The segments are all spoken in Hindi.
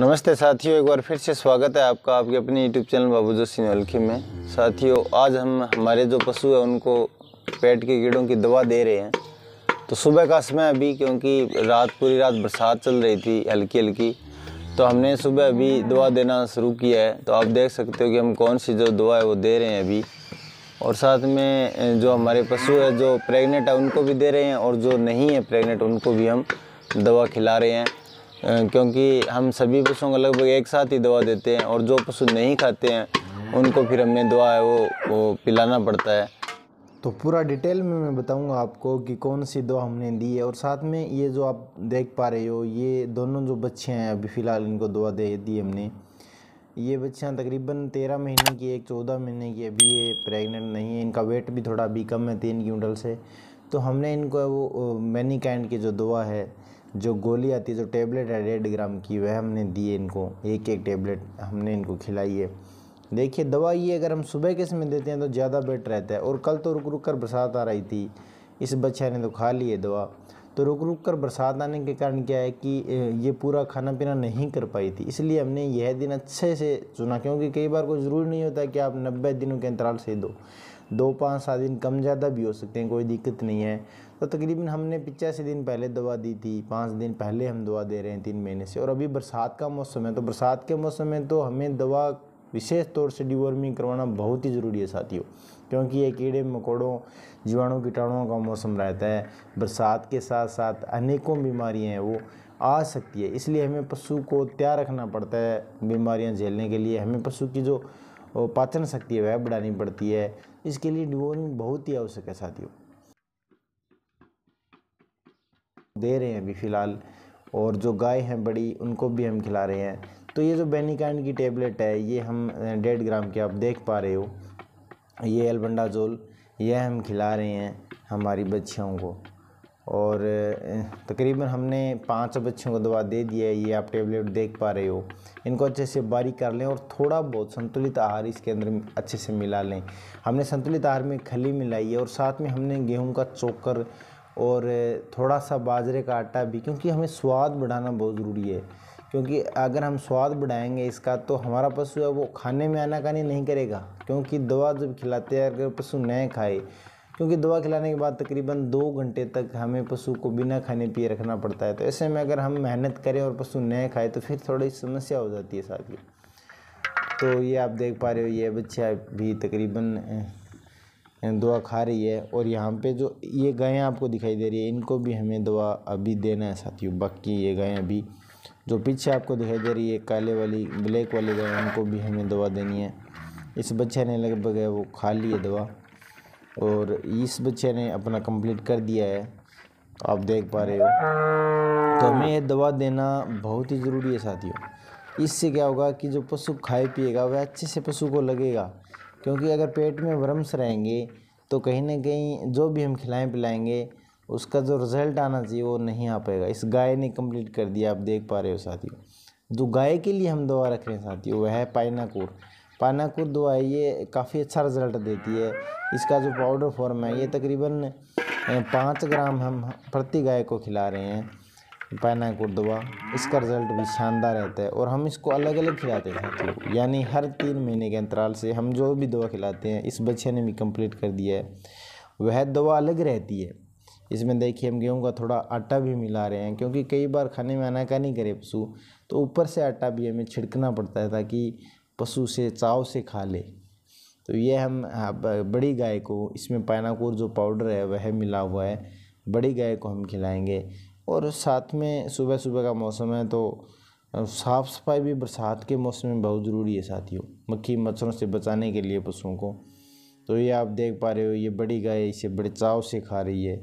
नमस्ते साथियों एक बार फिर से स्वागत है आपका आपके अपने यूट्यूब चैनल बाबू जोशी नलखी में साथियों आज हम हमारे जो पशु हैं उनको पेट के कीड़ों की दवा दे रहे हैं तो सुबह का समय अभी क्योंकि रात पूरी रात बरसात चल रही थी हल्की हल्की तो हमने सुबह अभी दवा देना शुरू किया है तो आप देख सकते हो कि हम कौन सी जो दवा है वो दे रहे हैं अभी और साथ में जो हमारे पशु है जो प्रेगनेंट है उनको भी दे रहे हैं और जो नहीं है प्रेगनेंट उनको भी हम दवा खिला रहे हैं क्योंकि हम सभी पशुओं को लगभग एक साथ ही दवा देते हैं और जो पशु नहीं खाते हैं उनको फिर हमने दवा है वो वो पिलाना पड़ता है तो पूरा डिटेल में मैं बताऊंगा आपको कि कौन सी दवा हमने दी है और साथ में ये जो आप देख पा रहे हो ये दोनों जो बच्चे हैं अभी फ़िलहाल इनको दवा दे दी हमने ये बच्चियाँ तकरीबन तेरह महीने की एक चौदह महीने की अभी ये प्रेग्नेंट नहीं है इनका वेट भी थोड़ा अभी कम है तीन क्विंटल से तो हमने इनको वो मैनी काइंड की जो दवा है जो गोली आती है जो टेबलेट है डेढ़ ग्राम की वह हमने दिए इनको एक एक टेबलेट हमने इनको खिलाई है देखिए दवा ये अगर हम सुबह के समय देते हैं तो ज़्यादा बेटर रहता है और कल तो रुक रुक कर बरसात आ रही थी इस बच्चे ने तो खा ली है दवा तो रुक रुक कर बरसात आने के कारण क्या है कि ये पूरा खाना पीना नहीं कर पाई थी इसलिए हमने यह दिन अच्छे से चुना क्योंकि कई बार कोई ज़रूरी नहीं होता कि आप नब्बे दिनों के अंतराल से दो दो पाँच सात दिन कम ज़्यादा भी हो सकते हैं कोई दिक्कत नहीं है तो तकरीबन हमने पिचासी दिन पहले दवा दी थी पाँच दिन पहले हम दवा दे रहे हैं तीन महीने से और अभी बरसात का मौसम है तो बरसात के मौसम में तो हमें दवा विशेष तौर से डिवॉर्मिंग करवाना बहुत ही ज़रूरी है साथियों क्योंकि ये कीड़े मकोड़ों जीवाणु कीटाणुओं का मौसम रहता है बरसात के साथ साथ अनेकों बीमारियाँ हैं वो आ सकती है इसलिए हमें पशु को तैयार रखना पड़ता है बीमारियाँ झेलने के लिए हमें पशु की जो पाचन शक्ति है वह बढ़ानी पड़ती है इसके लिए डिवॉर्मिंग बहुत ही आवश्यक है साथियों दे रहे हैं अभी फ़िलहाल और जो गाय हैं बड़ी उनको भी हम खिला रहे हैं तो ये जो बेनिकाइन की टेबलेट है ये हम डेढ़ ग्राम की आप देख पा रहे हो ये एल्बंडाजोल यह हम खिला रहे हैं हमारी बच्चियों को और तकरीबन हमने पांच बच्चों को दवा दे दिया है ये आप टेबलेट देख पा रहे हो इनको अच्छे से बारीक कर लें और थोड़ा बहुत संतुलित आहार इसके अंदर अच्छे से मिला लें हमने संतुलित आहार में खली मिलाई है और साथ में हमने गेहूं का चोकर और थोड़ा सा बाजरे का आटा भी क्योंकि हमें स्वाद बढ़ाना बहुत ज़रूरी है क्योंकि अगर हम स्वाद बढ़ाएंगे इसका तो हमारा पशु है वो खाने में आनाकानी नहीं करेगा क्योंकि दवा जब खिलाते हैं अगर पशु न खाए क्योंकि दवा खिलाने के बाद तकरीबन दो घंटे तक हमें पशु को बिना खाने पिए रखना पड़ता है तो ऐसे में अगर हम मेहनत करें और पशु न खाए तो फिर थोड़ी समस्या हो जाती है साथ ही तो ये आप देख पा रहे हो ये बच्चा भी तकरीबन दवा खा रही है और यहाँ पे जो ये गायें आपको दिखाई दे रही है इनको भी हमें दवा अभी देना है साथियों बाकी ये गायें अभी जो पीछे आपको दिखाई दे रही है काले वाली ब्लैक वाली गाय उनको भी हमें दवा देनी है इस बच्चे ने लगभग है वो खा ली है दवा और इस बच्चे ने अपना कंप्लीट कर दिया है आप देख पा रहे हो तो हमें यह दवा देना बहुत ही ज़रूरी है साथियों इससे क्या होगा कि जो पशु खाए पिएगा वह अच्छे से पशु को लगेगा क्योंकि अगर पेट में वर्म्स रहेंगे तो कहीं ना कहीं जो भी हम खिलाएं पिलाएंगे उसका जो रिज़ल्ट आना चाहिए वो नहीं आ पाएगा इस गाय ने कंप्लीट कर दिया आप देख पा रहे हो साथियों जो गाय के लिए हम दवा रख रहे हैं साथियों वह है पाइनाकोर पानाकुर दवा ये काफ़ी अच्छा रिज़ल्ट देती है इसका जो पाउडर फॉर्म है ये तकरीबन पाँच ग्राम हम प्रति गाय को खिला रहे हैं पैना कुर्दवा इसका रिज़ल्ट भी शानदार रहता है और हम इसको अलग अलग खिलाते हैं तो यानी हर तीन महीने के अंतराल से हम जो भी दवा खिलाते हैं इस बच्चे ने भी कंप्लीट कर दिया है वह दवा अलग रहती है इसमें देखिए हम गेहूँ का थोड़ा आटा भी मिला रहे हैं क्योंकि कई बार खाने में नहीं करे पशु तो ऊपर से आटा भी हमें छिड़कना पड़ता है ताकि पशु से चाव से खा ले तो ये हम हाँ, बड़ी गाय को इसमें पायनाकोर जो पाउडर है वह मिला हुआ है बड़ी गाय को हम खिलाएंगे और साथ में सुबह सुबह का मौसम है तो साफ़ सफाई भी बरसात के मौसम में बहुत ज़रूरी है साथियों मक्खी मच्छरों से बचाने के लिए पशुओं को तो ये आप देख पा रहे हो ये बड़ी गाय इसे बड़े चाव से खा रही है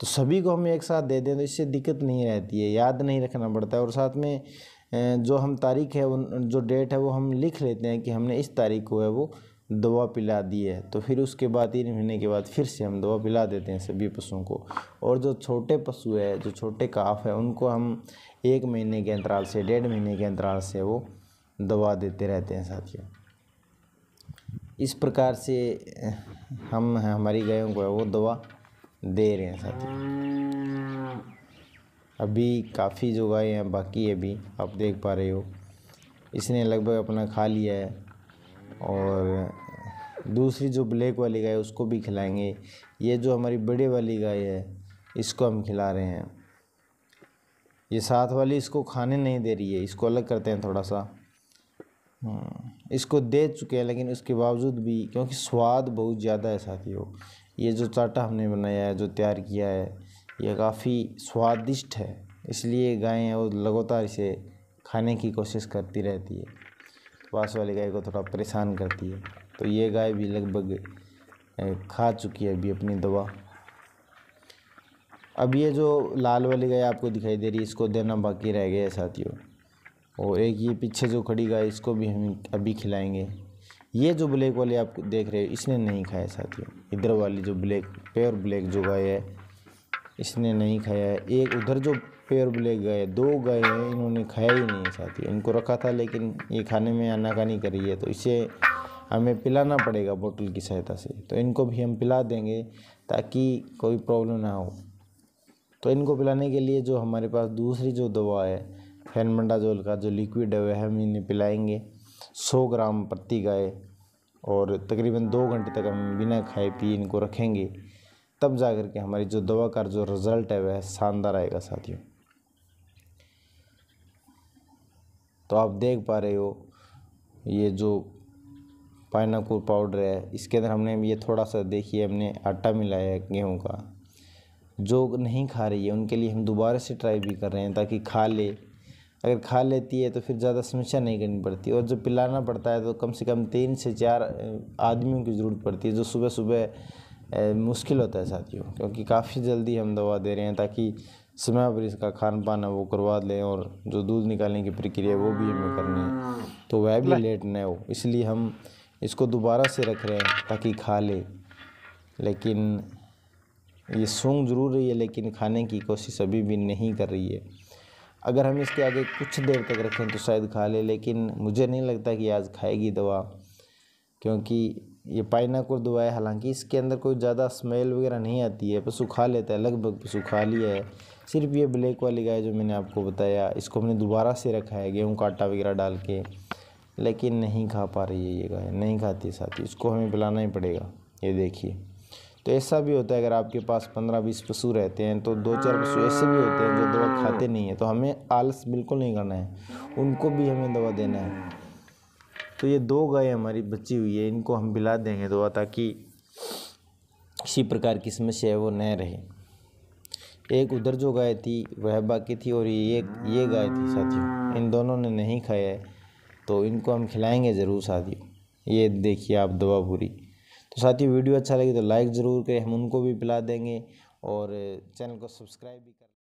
तो सभी को हम एक साथ दे दें तो इससे दिक्कत नहीं रहती है याद नहीं रखना पड़ता है और साथ में जो हम तारीख है जो डेट है वो हम लिख लेते हैं कि हमने इस तारीख को है वो दवा पिला दी है तो फिर उसके बाद तीन महीने के बाद फिर से हम दवा पिला देते हैं सभी पशुओं को और जो छोटे पशु है जो छोटे काफ है उनको हम एक महीने के अंतराल से डेढ़ महीने के अंतराल से वो दवा देते रहते हैं साथियों इस प्रकार से हम हमारी गायों को वो दवा दे रहे हैं साथियों अभी काफ़ी जो गाय हैं बाकी अभी आप देख पा रहे हो इसने लगभग अपना खा लिया है और दूसरी जो ब्लैक वाली गाय उसको भी खिलाएंगे ये जो हमारी बड़े वाली गाय है इसको हम खिला रहे हैं ये साथ वाली इसको खाने नहीं दे रही है इसको अलग करते हैं थोड़ा सा हम्म, इसको दे चुके हैं लेकिन उसके बावजूद भी क्योंकि स्वाद बहुत ज़्यादा है साथियों ये जो चाटा हमने बनाया है जो तैयार किया है ये काफ़ी स्वादिष्ट है इसलिए गायें वो लगातार इसे खाने की कोशिश करती रहती है पास तो वाली गाय को थोड़ा परेशान करती है तो ये गाय भी लगभग खा चुकी है अभी अपनी दवा अब ये जो लाल वाली गाय आपको दिखाई दे रही है इसको देना बाकी रह गया है साथियों और एक ये पीछे जो खड़ी गाय इसको भी हम अभी खिलाएंगे ये जो ब्लैक वाली आप देख रहे हो इसने नहीं खाया साथियों इधर वाली जो ब्लैक प्योर ब्लैक जो गाय है इसने नहीं खाया है एक उधर जो प्योर ब्लैक गाय है दो गाय है इन्होंने खाया ही नहीं है साथियों इनको रखा था लेकिन ये खाने में आनाकानी करी है तो इसे हमें पिलाना पड़ेगा बोतल की सहायता से तो इनको भी हम पिला देंगे ताकि कोई प्रॉब्लम ना हो तो इनको पिलाने के लिए जो हमारे पास दूसरी जो दवा है फैनमंडाजोल का जो लिक्विड है वह हम इन्हें पिलाएंगे सौ ग्राम प्रति गाय और तकरीबन दो घंटे तक हम बिना खाए पिए इनको रखेंगे तब जा कर के हमारी जो दवा का जो रिज़ल्ट है वह शानदार आएगा साथियों तो आप देख पा रहे हो ये जो पाइनाकुल पाउडर है इसके अंदर हमने ये थोड़ा सा देखिए हमने आटा मिलाया है गेहूँ का जो नहीं खा रही है उनके लिए हम दोबारा से ट्राई भी कर रहे हैं ताकि खा ले अगर खा लेती है तो फिर ज़्यादा समस्या नहीं करनी पड़ती और जो पिलाना पड़ता है तो कम से कम तीन से चार आदमियों की ज़रूरत पड़ती है जो सुबह सुबह मुश्किल होता है साथियों क्योंकि काफ़ी जल्दी हम दवा दे रहे हैं ताकि समय पर इसका खान पान है वो करवा लें और जो दूध निकालने की प्रक्रिया वो भी हमें करनी है तो वह भी लेट न हो इसलिए हम इसको दोबारा से रख रहे हैं ताकि खा ले लेकिन ये सूंघ जरूर रही है लेकिन खाने की कोशिश अभी भी नहीं कर रही है अगर हम इसके आगे कुछ देर तक रखें तो शायद खा ले लेकिन मुझे नहीं लगता कि आज खाएगी दवा क्योंकि ये पाइनाकुर दवा है हालांकि इसके अंदर कोई ज़्यादा स्मेल वगैरह नहीं आती है पशु खा लेता है लगभग पशु खा लिया है सिर्फ ये ब्लैक वाली गाय जो मैंने आपको बताया इसको हमने दोबारा से रखा है गेहूँ का आटा वगैरह डाल के लेकिन नहीं खा पा रही है ये गाय नहीं खाती साथी इसको हमें पिलाना ही पड़ेगा ये देखिए तो ऐसा भी होता है अगर आपके पास पंद्रह बीस पशु रहते हैं तो दो चार पशु ऐसे भी होते हैं जो दवा खाते नहीं है तो हमें आलस बिल्कुल नहीं करना है उनको भी हमें दवा देना है तो ये दो गाय हमारी बची हुई है इनको हम पिला देंगे दवा ताकि किसी प्रकार की समस्या है वो न रहे एक उधर जो गाय थी वह बाकी थी और ये ये गाय थी साथियों इन दोनों ने नहीं खाया है तो इनको हम खिलाएंगे ज़रूर साथियों ये देखिए आप दवा पूरी तो साथियों वीडियो अच्छा लगे तो लाइक ज़रूर करें हम उनको भी पिला देंगे और चैनल को सब्सक्राइब भी करें